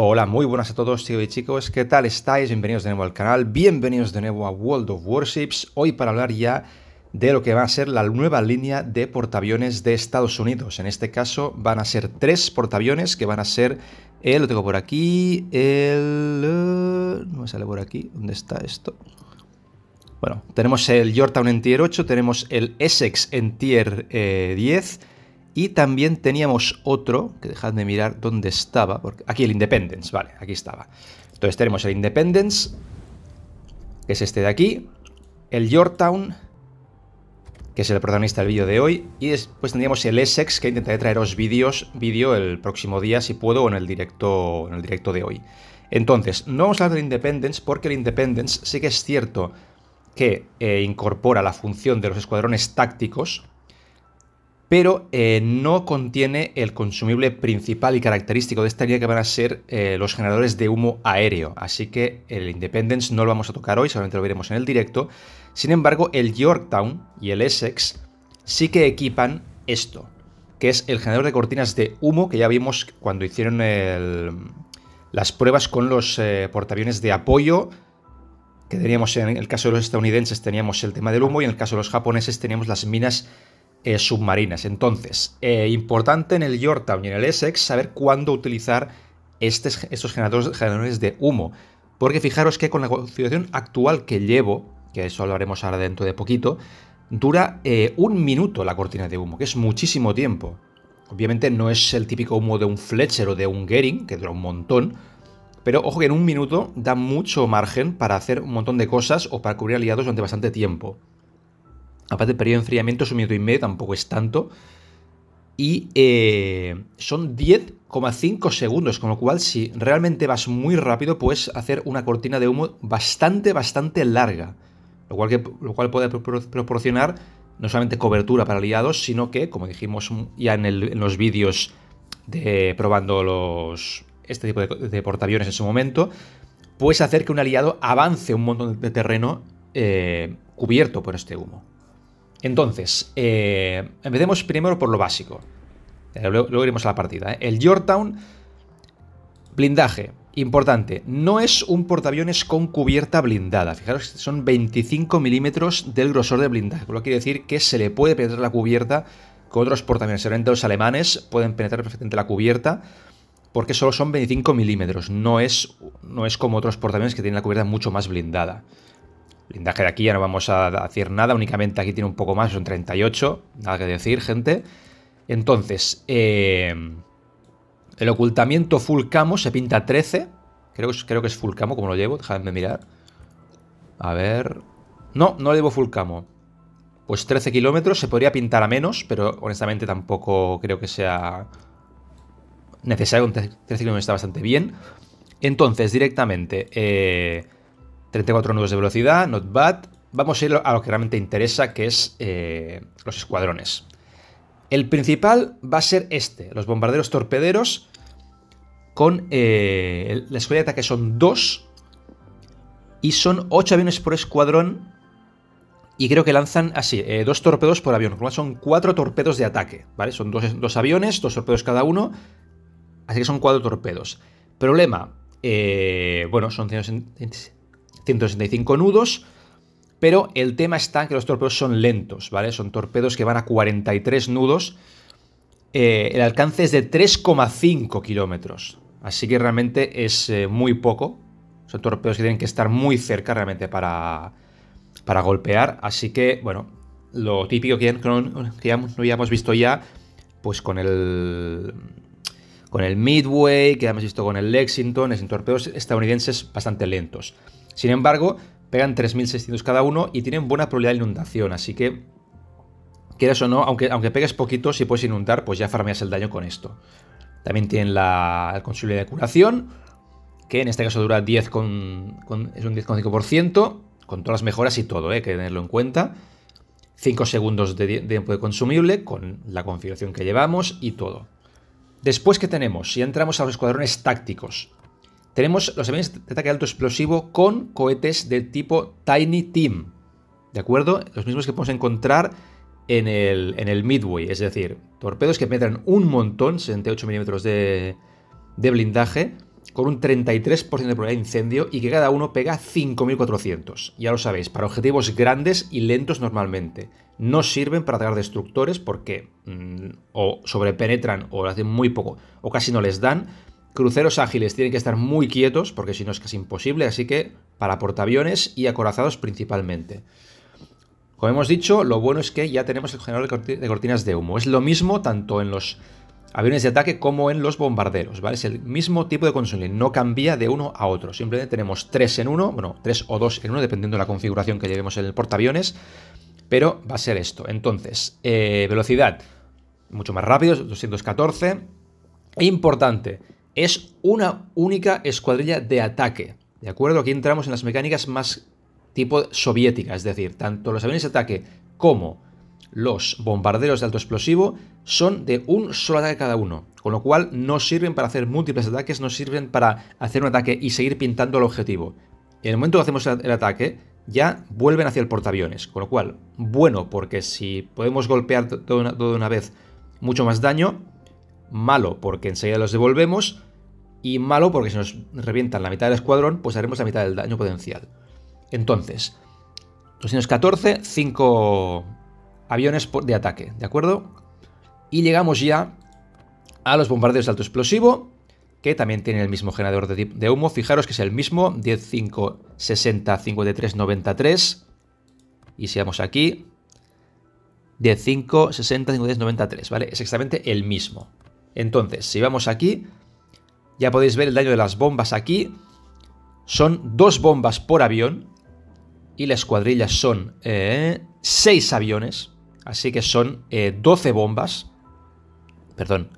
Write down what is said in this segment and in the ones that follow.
Hola, muy buenas a todos chicos y chicos, ¿qué tal estáis? Bienvenidos de nuevo al canal, bienvenidos de nuevo a World of Warships, hoy para hablar ya de lo que va a ser la nueva línea de portaaviones de Estados Unidos. En este caso van a ser tres portaaviones que van a ser, el, lo tengo por aquí, el... Eh, no me sale por aquí, ¿dónde está esto? Bueno, tenemos el Yorktown en Tier 8, tenemos el Essex en Tier 10, eh, y también teníamos otro, que dejad de mirar dónde estaba, porque aquí el Independence, vale, aquí estaba. Entonces tenemos el Independence, que es este de aquí, el Yorktown, que es el protagonista del vídeo de hoy, y después tendríamos el Essex, que intentaré traeros vídeos, vídeo el próximo día, si puedo, o en el directo, en el directo de hoy. Entonces, no vamos a hablar del Independence, porque el Independence sí que es cierto que eh, incorpora la función de los escuadrones tácticos, pero eh, no contiene el consumible principal y característico de esta línea, que van a ser eh, los generadores de humo aéreo. Así que el Independence no lo vamos a tocar hoy, solamente lo veremos en el directo. Sin embargo, el Yorktown y el Essex sí que equipan esto, que es el generador de cortinas de humo que ya vimos cuando hicieron las pruebas con los eh, portaaviones de apoyo que teníamos en el caso de los estadounidenses teníamos el tema del humo y en el caso de los japoneses teníamos las minas eh, submarinas. Entonces, eh, importante en el Yorktown y en el Essex saber cuándo utilizar este, estos generadores, de humo. Porque fijaros que con la situación actual que llevo, que eso hablaremos ahora dentro de poquito, dura eh, un minuto la cortina de humo, que es muchísimo tiempo. Obviamente no es el típico humo de un Fletcher o de un Gering, que dura un montón, pero ojo que en un minuto da mucho margen para hacer un montón de cosas o para cubrir aliados durante bastante tiempo. Aparte, el periodo de enfriamiento es un minuto y medio, tampoco es tanto. Y eh, son 10,5 segundos, con lo cual si realmente vas muy rápido, puedes hacer una cortina de humo bastante, bastante larga. Lo cual, que, lo cual puede proporcionar no solamente cobertura para aliados, sino que, como dijimos ya en, los vídeos de probando los, este tipo de, portaaviones en su momento, puedes hacer que un aliado avance un montón de terreno eh, cubierto por este humo. Entonces, eh, empecemos primero por lo básico. Eh, luego, iremos a la partida. ¿eh? El Yorktown, blindaje, importante. No es un portaaviones con cubierta blindada. Fijaros, son 25 milímetros del grosor de blindaje. Lo que quiere decir que se le puede penetrar la cubierta con otros portaaviones. Seguramente los alemanes pueden penetrar perfectamente la cubierta porque solo son 25 milímetros. No es, no es como otros portaaviones que tienen la cubierta mucho más blindada. Blindaje de aquí ya no vamos a decir nada, únicamente aquí tiene un poco más, son 38, nada que decir, gente. Entonces, eh, el ocultamiento fulcamo se pinta 13, creo, creo que es fulcamo, como lo llevo, déjame mirar. A ver... No, no lo llevo full Pues 13 kilómetros, se podría pintar a menos, pero honestamente tampoco creo que sea necesario, 13 kilómetros está bastante bien. Entonces, directamente... Eh, 34 nudos de velocidad, not bad. Vamos a ir a lo que realmente interesa, que es eh, los escuadrones. El principal va a ser este, los bombarderos torpederos, con eh, la escuadra de ataque son dos. y son ocho aviones por escuadrón y creo que lanzan así, ah, eh, dos torpedos por avión, son cuatro torpedos de ataque, ¿vale? Son dos, aviones, dos torpedos cada uno, así que son cuatro torpedos. Problema, bueno, son 165 nudos, pero el tema está que los torpedos son lentos, ¿vale? Son torpedos que van a 43 nudos. Eh, el alcance es de 3,5 kilómetros, así que realmente es eh, muy poco. Son torpedos que tienen que estar muy cerca realmente para, para golpear, así que, bueno, lo típico que, no habíamos visto ya, pues con el con el Midway, que hemos visto con el Lexington, es en torpedos estadounidenses bastante lentos. Sin embargo, pegan 3.600 cada uno y tienen buena probabilidad de inundación, así que quieras o no, aunque, aunque pegues poquito, si puedes inundar, pues ya farmeas el daño con esto. También tienen la, consumible de curación, que en este caso dura 10 con, es un 10,5%, con todas las mejoras y todo, ¿eh? hay que tenerlo en cuenta. 5 segundos de tiempo de consumible, con la configuración que llevamos y todo. Después, ¿qué tenemos? Si entramos a los escuadrones tácticos, tenemos los aviones de ataque alto explosivo con cohetes del tipo Tiny Team, ¿de acuerdo? Los mismos que podemos encontrar en el, Midway, es decir, torpedos que penetran un montón, 68 milímetros de, blindaje, con un 33% de probabilidad de incendio y que cada uno pega 5.400. Ya lo sabéis, para objetivos grandes y lentos normalmente. No sirven para atacar destructores porque mm, o sobrepenetran o hacen muy poco o casi no les dan, Cruceros ágiles tienen que estar muy quietos, porque si no es casi imposible, así que para portaaviones y acorazados principalmente. Como hemos dicho, lo bueno es que ya tenemos el generador de cortinas de humo. Es lo mismo tanto en los aviones de ataque como en los bombarderos, ¿vale? Es el mismo tipo de console, no cambia de uno a otro. Simplemente tenemos tres en uno, bueno, tres o dos en uno, dependiendo de la configuración que llevemos en el portaaviones, pero va a ser esto. Entonces, eh, velocidad, mucho más rápido, 214. importante, es una única escuadrilla de ataque. ¿De acuerdo? Aquí entramos en las mecánicas más tipo soviética, es decir, tanto los aviones de ataque como los bombarderos de alto explosivo son de un solo ataque cada uno, con lo cual no sirven para hacer múltiples ataques, no sirven para hacer un ataque y seguir pintando el objetivo. En el momento que hacemos el ataque, ya vuelven hacia el portaaviones, con lo cual, bueno, porque si podemos golpear todo de una vez mucho más daño, malo porque enseguida los devolvemos y malo porque si nos revientan la mitad del escuadrón, pues haremos la mitad del daño potencial. Entonces, 214, 5 aviones de ataque, ¿de acuerdo? Y llegamos ya a los bombardeos de alto explosivo, que también tienen el mismo generador de, humo. Fijaros que es el mismo, 10, 5, 60, 53, 93. Y seamos aquí, 10, 5, 60, 53, 93, ¿vale? Es exactamente el mismo. Entonces, si vamos aquí, ya podéis ver el daño de las bombas aquí. Son dos bombas por avión y la escuadrilla son eh, seis aviones, así que son 12 eh, bombas. Perdón.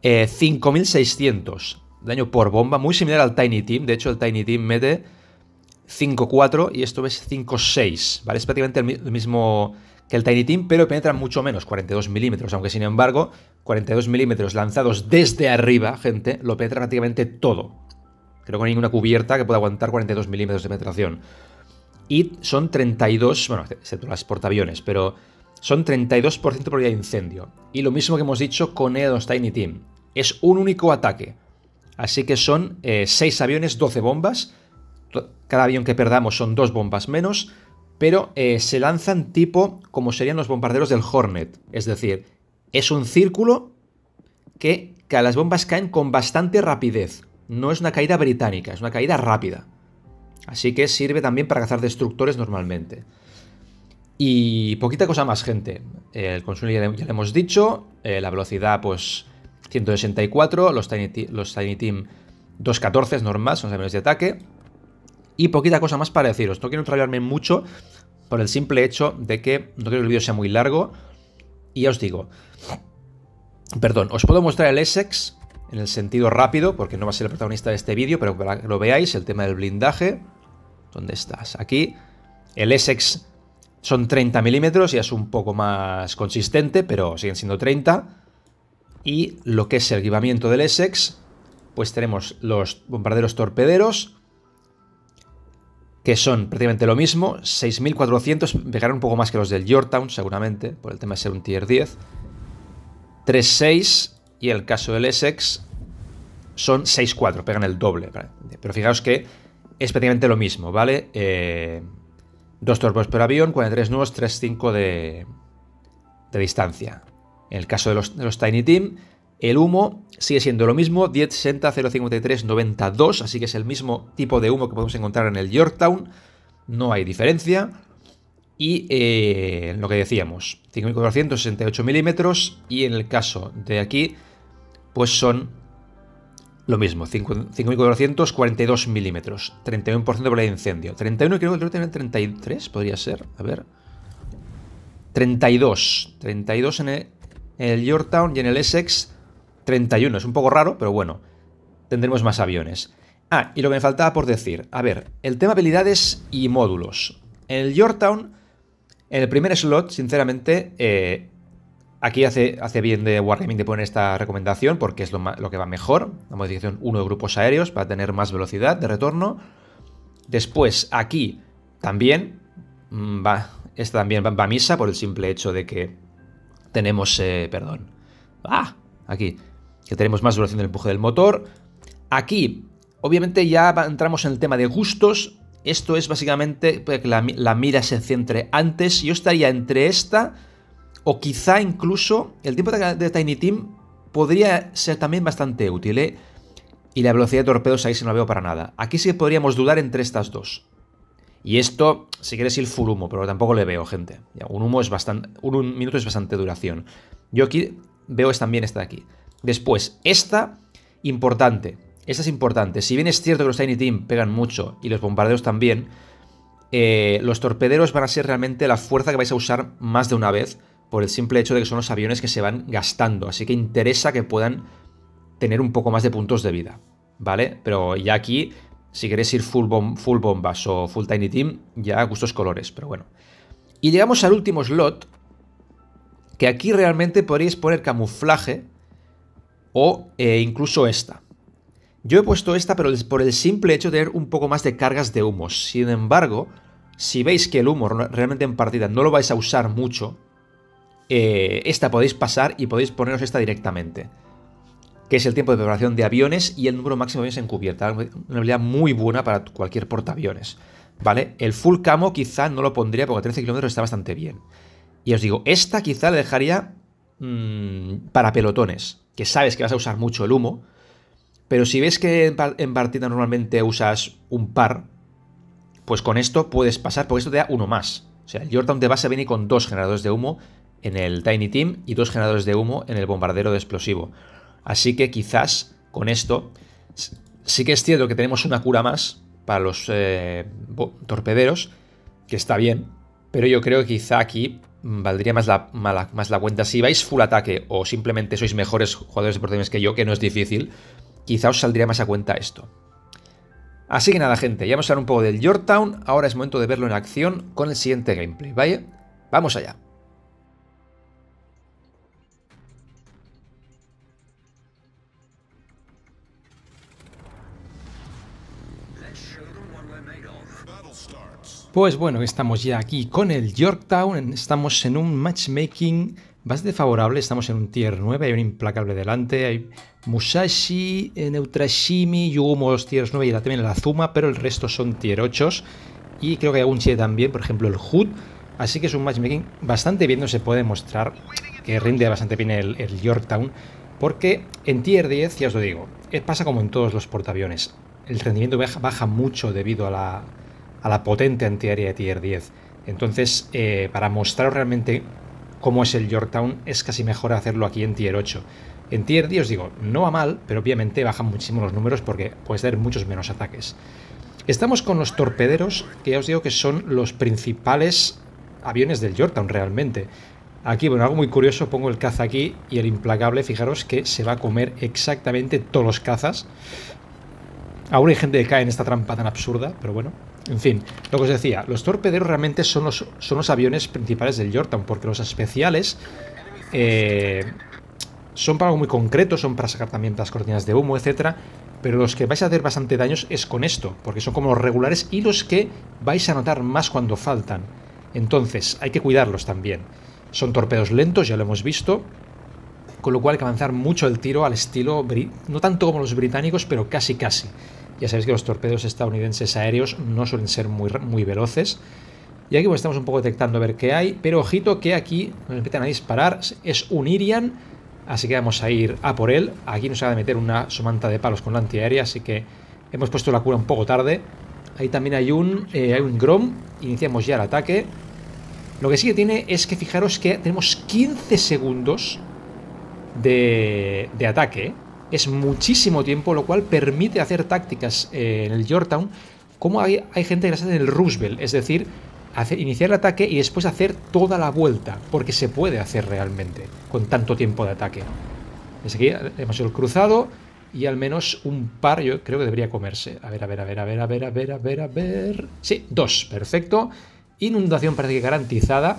Eh, mil 5.600 daño por bomba, muy similar al Tiny Team. De hecho, el Tiny Team mete 5-4 y esto es 5.6, ¿vale? Es prácticamente el mismo que el Tiny Team, pero penetra mucho menos, 42 milímetros, aunque sin embargo, 42 milímetros lanzados desde arriba, gente, lo penetra prácticamente todo. Creo que no hay ninguna cubierta que pueda aguantar 42 milímetros de penetración. Y son 32, bueno, excepto las portaaviones, pero son 32% de probabilidad de incendio. Y lo mismo que hemos dicho con el Tiny Team. Es un único ataque. Así que son 6 eh, aviones, 12 bombas. Cada avión que perdamos son 2 bombas menos pero eh, se lanzan tipo como serían los bombarderos del Hornet. Es decir, es un círculo que, las bombas caen con bastante rapidez. No es una caída británica, es una caída rápida. Así que sirve también para cazar destructores normalmente. Y poquita cosa más, gente. El consumo ya, le, hemos dicho. Eh, la velocidad, pues 164. Los Tiny, los Team 214 es normal, son los de ataque. Y poquita cosa más para deciros. No quiero enrollarme mucho por el simple hecho de que no quiero que el vídeo sea muy largo. Y ya os digo, perdón, os puedo mostrar el Essex en el sentido rápido, porque no va a ser el protagonista de este vídeo, pero para que lo veáis, el tema del blindaje. ¿Dónde estás? Aquí. El Essex son 30 milímetros, y es un poco más consistente, pero siguen siendo 30. Y lo que es el equipamiento del Essex, pues tenemos los bombarderos torpederos, que son prácticamente lo mismo, 6.400, pegarán un poco más que los del Yorktown, seguramente, por el tema de ser un tier 10. 3.6 y el caso del Essex son 6.4, pegan el doble. Pero fijaos que es prácticamente lo mismo, ¿vale? Eh, dos torpedos por avión, 43 nuevos 3.5 de, de distancia. En el caso de los, de los Tiny Team, el humo sigue siendo lo mismo, 1060 053 92, así que es el mismo tipo de humo que podemos encontrar en el Yorktown. No hay diferencia. Y eh, lo que decíamos, 5468 milímetros. Y en el caso de aquí, pues son lo mismo, 5442 milímetros, 31% de de incendio. 31, creo que tiene 33, podría ser. A ver. 32. 32 en el Yorktown y en el Essex 31, es un poco raro, pero bueno, tendremos más aviones. Ah, y lo que me faltaba por decir. A ver, el tema habilidades y módulos. En el Yorktown, en el primer slot, sinceramente, eh, aquí hace, hace, bien de Wargaming de poner esta recomendación porque es lo, que va mejor. La modificación 1 de grupos aéreos para tener más velocidad de retorno. Después, aquí también mm, va, esta también va, misa por el simple hecho de que tenemos, eh, perdón, ah, aquí, que tenemos más duración del empuje del motor. Aquí, obviamente ya entramos en el tema de gustos. Esto es básicamente pues, que la, mira se centre antes. Yo estaría entre esta o quizá incluso el tiempo de, Tiny Team podría ser también bastante útil. ¿eh? Y la velocidad de torpedos ahí se no la veo para nada. Aquí sí que podríamos dudar entre estas dos. Y esto, si quieres ir full humo, pero tampoco le veo, gente. un humo es bastante. Un, minuto es bastante duración. Yo aquí veo es también esta de aquí. Después, esta, importante. Esta es importante. Si bien es cierto que los Tiny Team pegan mucho y los bombardeos también, eh, los torpederos van a ser realmente la fuerza que vais a usar más de una vez por el simple hecho de que son los aviones que se van gastando. Así que interesa que puedan tener un poco más de puntos de vida, ¿vale? Pero ya aquí, si queréis ir full, bomb full bombas o full Tiny Team, ya gustos colores, pero bueno. Y llegamos al último slot, que aquí realmente podríais poner camuflaje, o eh, incluso esta. Yo he puesto esta pero por el simple hecho de tener un poco más de cargas de humo. Sin embargo, si veis que el humo realmente en partida no lo vais a usar mucho, eh, esta podéis pasar y podéis poneros esta directamente. Que es el tiempo de preparación de aviones y el número máximo de aviones en cubierta. Una habilidad muy buena para cualquier portaaviones. ¿Vale? El full camo quizá no lo pondría porque a 13 kilómetros está bastante bien. Y os digo, esta quizá la dejaría mm, para pelotones que sabes que vas a usar mucho el humo, pero si ves que en partida normalmente usas un par, pues con esto puedes pasar, porque esto te da uno más. O sea, el te va a venir con dos generadores de humo en el Tiny Team y dos generadores de humo en el bombardero de explosivo. Así que quizás con esto sí que es cierto que tenemos una cura más para los eh, torpederos, que está bien, pero yo creo que quizá aquí Mm, valdría más la, más la cuenta. Si vais full ataque o simplemente sois mejores jugadores de que yo, que no es difícil, quizá os saldría más a cuenta esto. Así que nada, gente, ya a hablar un poco del Yorktown, ahora es momento de verlo en acción con el siguiente gameplay, ¿vale? Vamos allá. Pues bueno, estamos ya aquí con el Yorktown, estamos en un matchmaking bastante favorable, estamos en un tier 9, hay un implacable delante, hay Musashi, eh, Neutrashimi, Yugumo los tier 9 y la, también la Zuma, pero el resto son tier 8 y creo que hay algún che también, por ejemplo el Hood, así que es un matchmaking bastante bien, no se puede mostrar que rinde bastante bien el, el Yorktown, porque en tier 10, ya os lo digo, eh, pasa como en todos los portaaviones, el rendimiento baja, mucho debido a la, a la potente antiaérea de tier 10. Entonces, eh, para mostraros realmente cómo es el Yorktown, es casi mejor hacerlo aquí en tier 8. En tier 10 os digo, no va mal, pero obviamente bajan muchísimo los números porque puedes dar muchos menos ataques. Estamos con los torpederos, que ya os digo que son los principales aviones del Yorktown realmente. Aquí, bueno, algo muy curioso, pongo el caza aquí y el implacable, fijaros que se va a comer exactamente todos los cazas. Aún hay gente que cae en esta trampa tan absurda, pero bueno. En fin, lo que os decía, los torpederos realmente son los, son los aviones principales del Jordan, porque los especiales eh, son para algo muy concreto, son para sacar también las cortinas de humo, etcétera, pero los que vais a hacer bastante daños es con esto, porque son como los regulares y los que vais a notar más cuando faltan. Entonces, hay que cuidarlos también. Son torpedos lentos, ya lo hemos visto, con lo cual hay que avanzar mucho el tiro al estilo, no tanto como los británicos, pero casi casi. Ya sabéis que los torpedos estadounidenses aéreos no suelen ser muy, muy veloces. Y aquí pues estamos un poco detectando a ver qué hay, pero ojito que aquí nos empiezan a disparar, es un Irian, así que vamos a ir a por él. Aquí nos va a meter una somanta de palos con la antiaérea, así que hemos puesto la cura un poco tarde. Ahí también hay un, eh, hay un Grom, iniciamos ya el ataque. Lo que sí que tiene es que fijaros que tenemos 15 segundos de, ataque. Es muchísimo tiempo, lo cual permite hacer tácticas eh, en el Yorktown como hay, gente que las hace en el Roosevelt, es decir, iniciar el ataque y después hacer toda la vuelta, porque se puede hacer realmente con tanto tiempo de ataque. Desde hemos hecho el cruzado y al menos un par yo creo que debería comerse. A ver, a ver, a ver, a ver, a ver, a ver, a ver, a ver... Sí, dos, perfecto. Inundación parece que garantizada.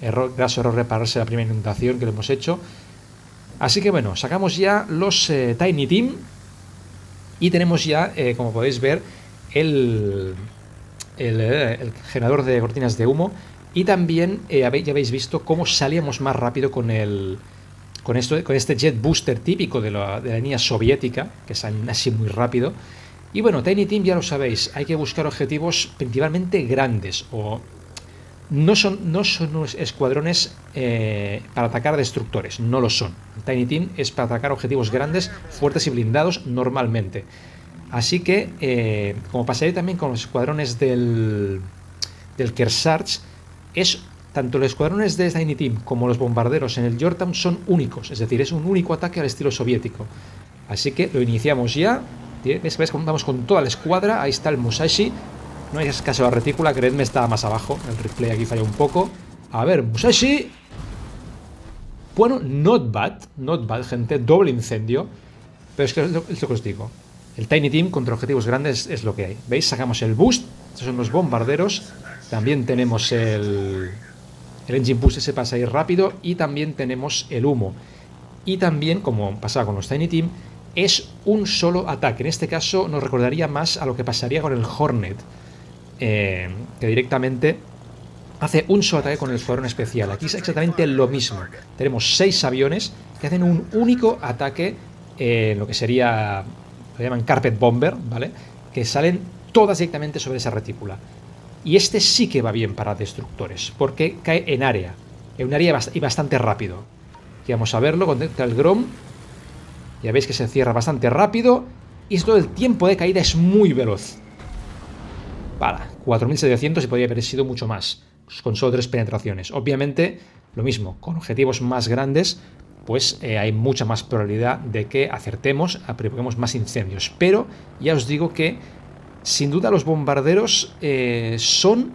Error, graso error repararse la primera inundación que le hemos hecho. Así que bueno, sacamos ya los eh, Tiny Team y tenemos ya, eh, como podéis ver, el, eh, el, generador de cortinas de humo y también ya habéis visto cómo salíamos más rápido con el con, esto, con este jet booster típico de la, línea soviética, que sale así muy rápido. Y bueno, Tiny Team ya lo sabéis, hay que buscar objetivos principalmente grandes o no son, no son escuadrones eh, para atacar destructores, no lo son. Tiny Team es para atacar objetivos grandes, fuertes y blindados normalmente. Así que, eh, como pasaría también con los escuadrones del, del es tanto los escuadrones de Tiny Team como los bombarderos en el Yorktown son únicos, es decir, es un único ataque al estilo soviético. Así que lo iniciamos ya. ¿Ves? ¿Ves? Vamos con toda la escuadra. Ahí está el Musashi no hay caso la retícula, creedme, está más abajo. El replay aquí falla un poco. A ver, Musashi. Bueno, not bad, not bad, gente. Doble incendio. Pero es que es lo, que os digo. El Tiny Team contra objetivos grandes es lo que hay. ¿Veis? Sacamos el boost. Estos son los bombarderos. También tenemos el, el engine boost ese pasa ahí rápido. Y también tenemos el humo. Y también, como pasaba con los Tiny Team, es un solo ataque. En este caso nos recordaría más a lo que pasaría con el Hornet. Eh, que directamente hace un solo ataque con el escuadrón especial. Aquí es exactamente lo mismo. Tenemos seis aviones que hacen un único ataque en lo que sería, lo llaman carpet bomber, ¿vale? Que salen todas directamente sobre esa retícula. Y este sí que va bien para destructores, porque cae en área. En un área y bastante rápido. Aquí vamos a verlo, con el Grom. Ya veis que se cierra bastante rápido. Y esto el tiempo de caída es muy veloz. Para, 4.700 y podría haber sido mucho más, pues, con solo tres penetraciones. Obviamente, lo mismo, con objetivos más grandes, pues eh, hay mucha más probabilidad de que acertemos, provoquemos más incendios. Pero ya os digo que, sin duda, los bombarderos eh, son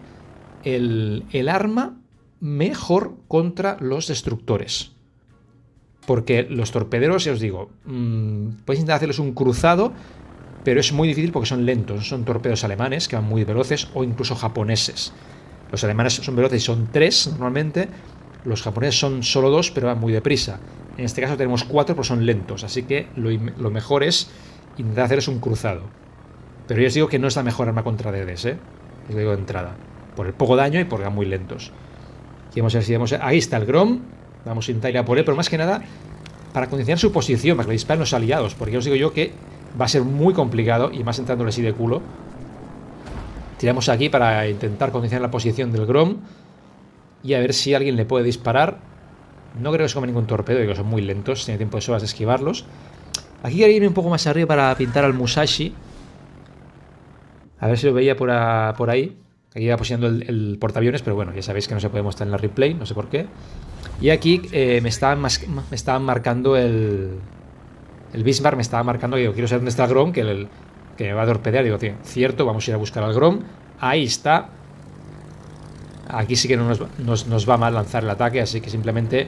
el, arma mejor contra los destructores. Porque los torpederos, ya os digo, pues podéis intentar hacerles un cruzado, pero es muy difícil porque son lentos, son torpedos alemanes que van muy veloces o incluso japoneses. Los alemanes son veloces y son tres normalmente, los japoneses son solo dos pero van muy deprisa. En este caso tenemos cuatro pero son lentos, así que lo, mejor es intentar hacer un cruzado. Pero yo os digo que no es la mejor arma contra DDs, ¿eh? os digo de entrada, por el poco daño y porque van muy lentos. Y vamos a Ahí está el Grom, vamos a intentar ir a por él, pero más que nada para condicionar su posición, para que le disparen los aliados, porque yo os digo yo que Va a ser muy complicado y más entrándole así de culo. Tiramos aquí para intentar condicionar la posición del Grom. Y a ver si alguien le puede disparar. No creo que se coma ningún torpedo, que son muy lentos. Tiene tiempo de sobras de esquivarlos. Aquí quería irme un poco más arriba para pintar al Musashi. A ver si lo veía por, ahí. Aquí iba posicionando el, portaaviones, pero bueno, ya sabéis que no se puede mostrar en la replay, no sé por qué. Y aquí eh, me, me estaban marcando el, el Bismarck me estaba marcando, yo quiero saber dónde está el Grom, que, el, que me va a torpedear. Digo, tío, cierto, vamos a ir a buscar al Grom. Ahí está. Aquí sí que no nos, va mal lanzar el ataque, así que simplemente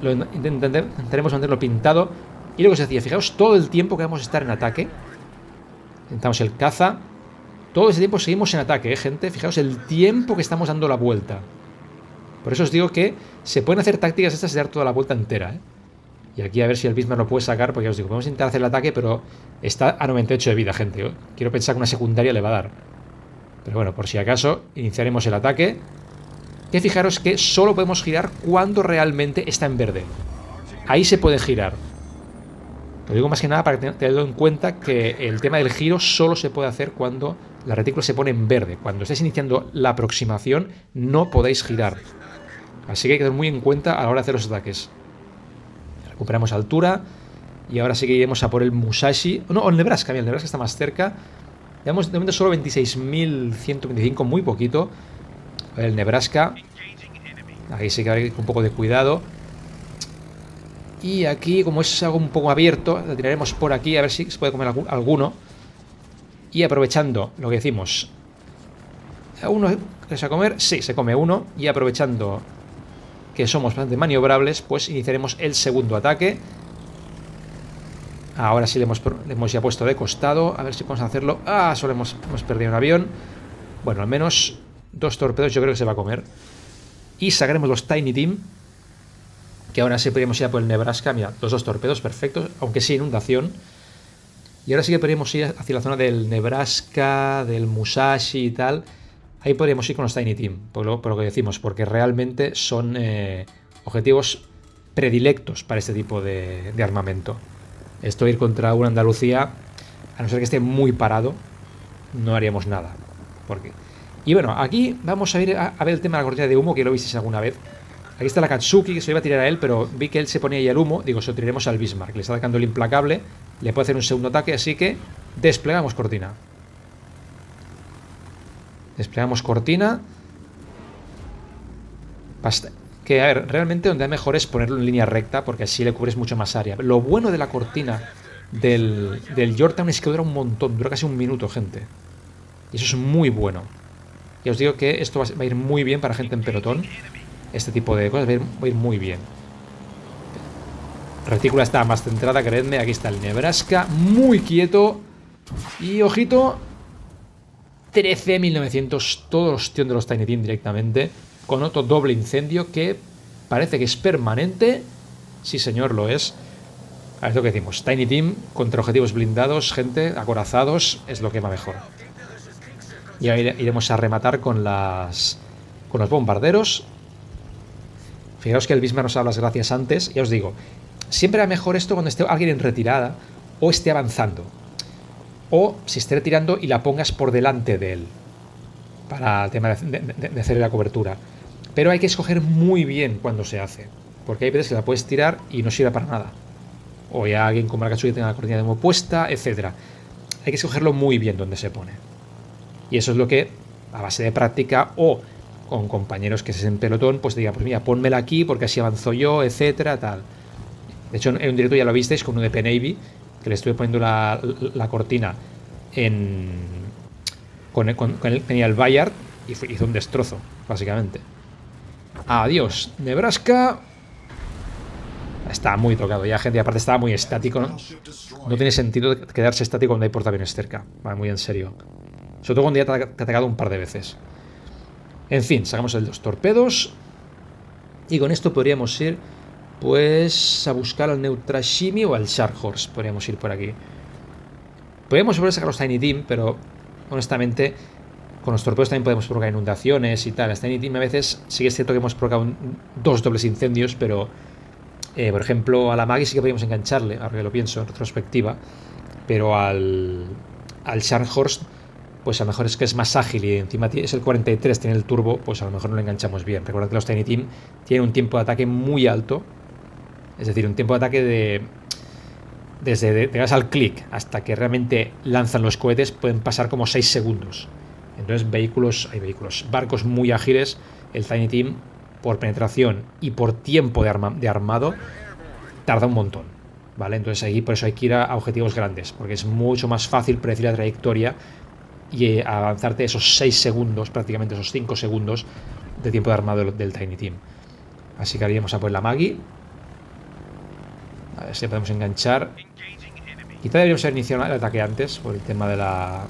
lo intentaremos mantenerlo pintado. Y lo que os decía, fijaos todo el tiempo que vamos a estar en ataque. Intentamos el caza. Todo ese tiempo seguimos en ataque, ¿eh, gente? Fijaos el tiempo que estamos dando la vuelta. Por eso os digo que se pueden hacer tácticas estas de dar toda la vuelta entera, ¿eh? Y aquí a ver si el Bismarck lo puede sacar, porque ya os digo, vamos a intentar hacer el ataque, pero está a 98 de vida, gente. Quiero pensar que una secundaria le va a dar. Pero bueno, por si acaso, iniciaremos el ataque. Que fijaros que solo podemos girar cuando realmente está en verde. Ahí se puede girar. Lo digo más que nada para que tenerlo en cuenta que el tema del giro solo se puede hacer cuando la retícula se pone en verde. Cuando estáis iniciando la aproximación no podéis girar. Así que hay que tener muy en cuenta a la hora de hacer los ataques recuperamos altura y ahora sí que iremos a por el Musashi. No, el Nebraska, mira, el Nebraska está más cerca. Llevamos de momento solo 26.125, muy poquito. El Nebraska. Ahí sí que hay que ir con un poco de cuidado. Y aquí, como es algo un poco abierto, lo tiraremos por aquí a ver si se puede comer alguno. Y aprovechando lo que decimos. ¿Uno se a comer? Sí, se come uno. Y aprovechando que somos bastante maniobrables, pues iniciaremos el segundo ataque. Ahora sí le hemos, ya puesto de costado. A ver si podemos hacerlo. Ah, solo hemos, perdido un avión. Bueno, al menos dos torpedos yo creo que se va a comer. Y sacaremos los Tiny Team. Que ahora sí podríamos ir a por el Nebraska. Mira, los dos torpedos, perfectos. Aunque sí, inundación. Y ahora sí que podríamos ir hacia la zona del Nebraska, del Musashi y tal Ahí podríamos ir con los Tiny Team, por lo, que decimos, porque realmente son eh, objetivos predilectos para este tipo de, armamento. Esto ir contra una Andalucía, a no ser que esté muy parado, no haríamos nada. Porque... Y bueno, aquí vamos a ir a, ver el tema de la cortina de humo, que lo visteis alguna vez. Aquí está la Katsuki, que se iba a tirar a él, pero vi que él se ponía ahí el humo. Digo, se lo tiraremos al Bismarck. Le está atacando el implacable. Le puede hacer un segundo ataque, así que desplegamos cortina. Desplegamos cortina. Que, a ver, realmente donde es mejor es ponerlo en línea recta porque así le cubres mucho más área. Lo bueno de la cortina del, del Yorktown es que dura un montón, dura casi un minuto, gente. Y eso es muy bueno. Y os digo que esto va a ir muy bien para gente en pelotón. Este tipo de cosas va a ir, muy bien. Retícula está más centrada, creedme. Aquí está el Nebraska, muy quieto. Y ojito, 13.900 todos los tíos de los Tiny Team directamente, con otro doble incendio que parece que es permanente. Sí, señor, lo es. A ver lo que decimos. Tiny Team contra objetivos blindados, gente, acorazados, es lo que va mejor. Y ahora iremos a rematar con las con los bombarderos. Fijaos que el Bismarck nos habla las gracias antes. Ya os digo, siempre va mejor esto cuando esté alguien en retirada o esté avanzando o si esté tirando y la pongas por delante de él para el tema de, hacer la cobertura. Pero hay que escoger muy bien cuando se hace, porque hay veces que la puedes tirar y no sirve para nada. O ya alguien como Marcachu que tenga la cortina de puesta, etc. Hay que escogerlo muy bien donde se pone. Y eso es lo que, a base de práctica o con compañeros que se en pelotón, pues diga, pues mira, ponmela aquí porque así avanzo yo, etcétera, tal. De hecho, en un directo ya lo visteis con un EP Navy, que le estuve poniendo la, cortina en, con, con, el, tenía el Bayard y hizo un destrozo, básicamente. Adiós, Nebraska. Está muy tocado ya, gente. aparte estaba muy estático. ¿no? no tiene sentido quedarse estático cuando hay portaaviones cerca. Vale, muy en serio. Sobre todo cuando ya te ha, atacado un par de veces. En fin, sacamos el dos torpedos. Y con esto podríamos ir pues a buscar al Neutrashimi o al Shark Horse. Podríamos ir por aquí. Podemos volver a sacar los Tiny Team, pero honestamente con los torpedos también podemos provocar inundaciones y tal. los Tiny Team a veces sí que es cierto que hemos provocado dos dobles incendios, pero eh, por ejemplo a la Magi sí que podríamos engancharle, ahora que lo pienso en retrospectiva, pero al, al Shark Horse pues a lo mejor es que es más ágil y encima es el 43, tiene el turbo, pues a lo mejor no lo enganchamos bien. Recuerda que los Tiny Team tienen un tiempo de ataque muy alto es decir, un tiempo de ataque de. Desde que al clic hasta que realmente lanzan los cohetes pueden pasar como 6 segundos. Entonces, vehículos, hay vehículos, barcos muy ágiles, el Tiny Team, por penetración y por tiempo de, armado, tarda un montón. ¿Vale? Entonces ahí por eso hay que ir a objetivos grandes, porque es mucho más fácil predecir la trayectoria y eh, avanzarte esos 6 segundos, prácticamente esos 5 segundos de tiempo de armado del Tiny Team. Así que ahí vamos a poner la Maggie a ver si le podemos enganchar. Quizá deberíamos haber iniciado el ataque antes por el tema de la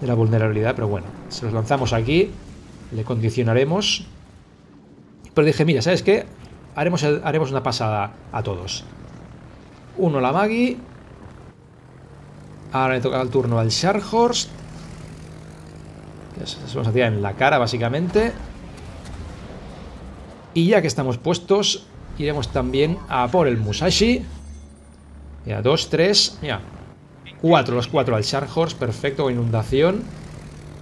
de la vulnerabilidad, pero bueno, se los lanzamos aquí, le condicionaremos. Pero dije, mira, ¿sabes qué? Haremos, haremos una pasada a todos. Uno la Magi... Ahora le toca el turno al Sharhorst. Se vamos a tirar en la cara, básicamente. Y ya que estamos puestos, Iremos también a por el Musashi. Mira, dos, tres, mira. Cuatro, los cuatro al Shark Horse, perfecto, inundación.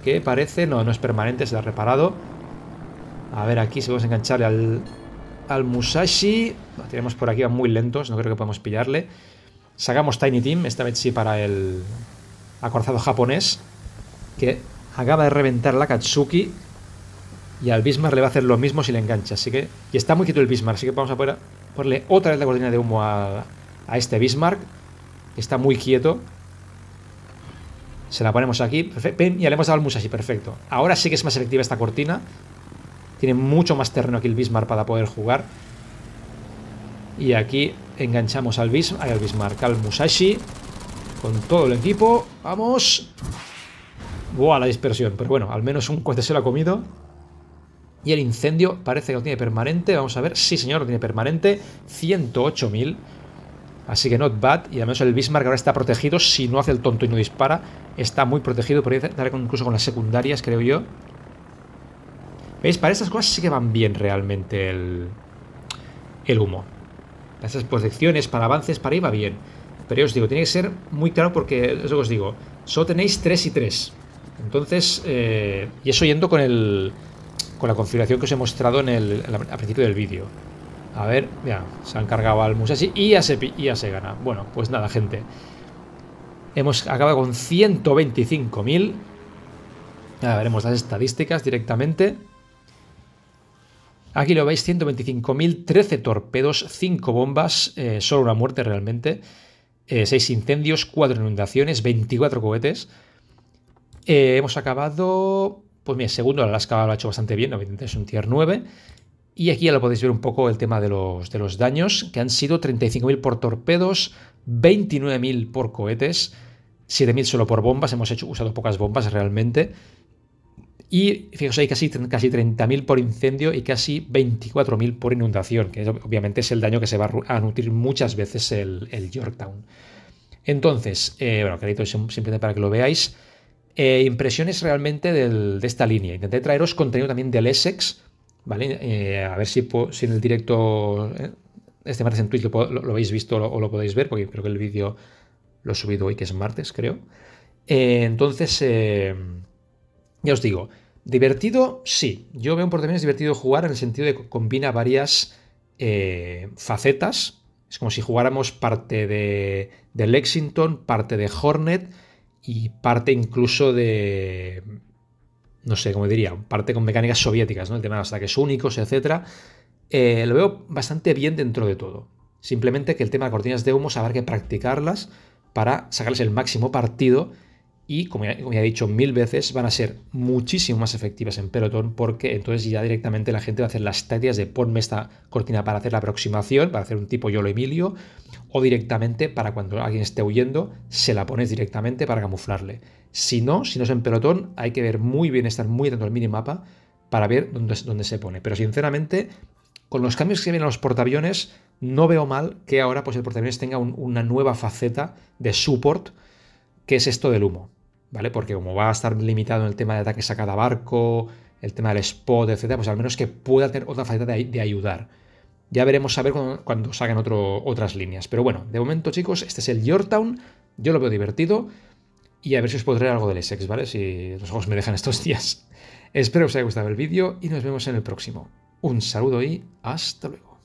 Que parece, no, no es permanente, se ha reparado. A ver, aquí si podemos engancharle al, al Musashi. Lo tenemos por aquí, van muy lentos, no creo que podamos pillarle. Sacamos Tiny Team, esta vez sí para el acorazado japonés. Que acaba de reventar la Katsuki. Y al Bismarck le va a hacer lo mismo si le engancha. Así que, y está muy quieto el Bismarck, así que vamos a ponerle otra vez la cortina de humo a, este Bismarck. Está muy quieto. Se la ponemos aquí. ven Y le hemos dado al Musashi, perfecto. Ahora sí que es más selectiva esta cortina. Tiene mucho más terreno aquí el Bismarck para poder jugar. Y aquí enganchamos al Bismarck, al, Bismarck, al Musashi. Con todo el equipo. ¡Vamos! Buah, la dispersión. Pero bueno, al menos un cohete se lo ha comido. Y el incendio parece que lo tiene permanente. Vamos a ver. Sí, señor, lo tiene permanente. 108.000. Así que not bad. Y además el Bismarck ahora está protegido. Si no hace el tonto y no dispara, está muy protegido. Podría dar incluso con las secundarias, creo yo. ¿Veis? Para estas cosas sí que van bien realmente el, el humo. estas protecciones, para avances, para ahí va bien. Pero yo os digo, tiene que ser muy claro porque, es lo que os digo, solo tenéis 3 y 3. Entonces, eh, y eso yendo con el, con la configuración que os he mostrado en el, principio del vídeo. A ver, ya, se han cargado al Musashi y ya, se, ya gana. Bueno, pues nada, gente. Hemos acabado con 125.000. Ahora veremos las estadísticas directamente. Aquí lo veis, 125.000, 13 torpedos, 5 bombas, eh, solo una muerte realmente, 6 eh, incendios, 4 inundaciones, 24 cohetes. Eh, hemos acabado pues mira, segundo, Alaska lo ha hecho bastante bien, Obviamente es un tier 9. Y aquí ya lo podéis ver un poco el tema de los, daños, que han sido 35.000 por torpedos, 29.000 por cohetes, 7.000 solo por bombas, hemos hecho, usado pocas bombas realmente. Y fijaos, hay casi, casi 30.000 por incendio y casi 24.000 por inundación, que obviamente es el daño que se va a nutrir muchas veces el, Yorktown. Entonces, eh, bueno, crédito simplemente para que lo veáis. Eh, impresiones realmente de esta línea. Intenté traeros contenido también del Essex, eh, a ver si, en el directo, eh, este martes en Twitch lo, habéis visto o lo, podéis ver, porque creo que el vídeo lo he subido hoy, que es martes, creo. entonces, ya os digo, divertido, sí. Yo veo por también es divertido jugar en el sentido de que combina varias facetas. Es como si jugáramos parte de, de Lexington, parte de Hornet y parte incluso de, no sé, cómo diría, parte con mecánicas soviéticas, ¿no? El tema de los ataques únicos, etc. Eh, lo veo bastante bien dentro de todo. Simplemente que el tema de cortinas de humo saber que practicarlas para sacarles el máximo partido y, como ya, he dicho mil veces, van a ser muchísimo más efectivas en pelotón porque entonces ya directamente la gente va a hacer las tareas de ponme esta cortina para hacer la aproximación, para hacer un tipo YOLO Emilio, o directamente para cuando alguien esté huyendo, se la pones directamente para camuflarle. Si no, si no es en pelotón, hay que ver muy bien, estar muy atento al minimapa para ver dónde, dónde se pone. Pero sinceramente, con los cambios que vienen a los portaaviones, no veo mal que ahora pues, el portaaviones tenga una nueva faceta de support, que es esto del humo. ¿vale? Porque como va a estar limitado en el tema de ataques a cada barco, el tema del spot, etc., pues al menos que pueda tener otra faceta de, ayudar. Ya veremos a ver cuando, salgan otras líneas. Pero bueno, de momento, chicos, este es el Yortown Yo lo veo divertido. Y a ver si os podré algo del Essex, ¿vale? Si los ojos me dejan estos días. Espero que os haya gustado el vídeo y nos vemos en el próximo. Un saludo y hasta luego.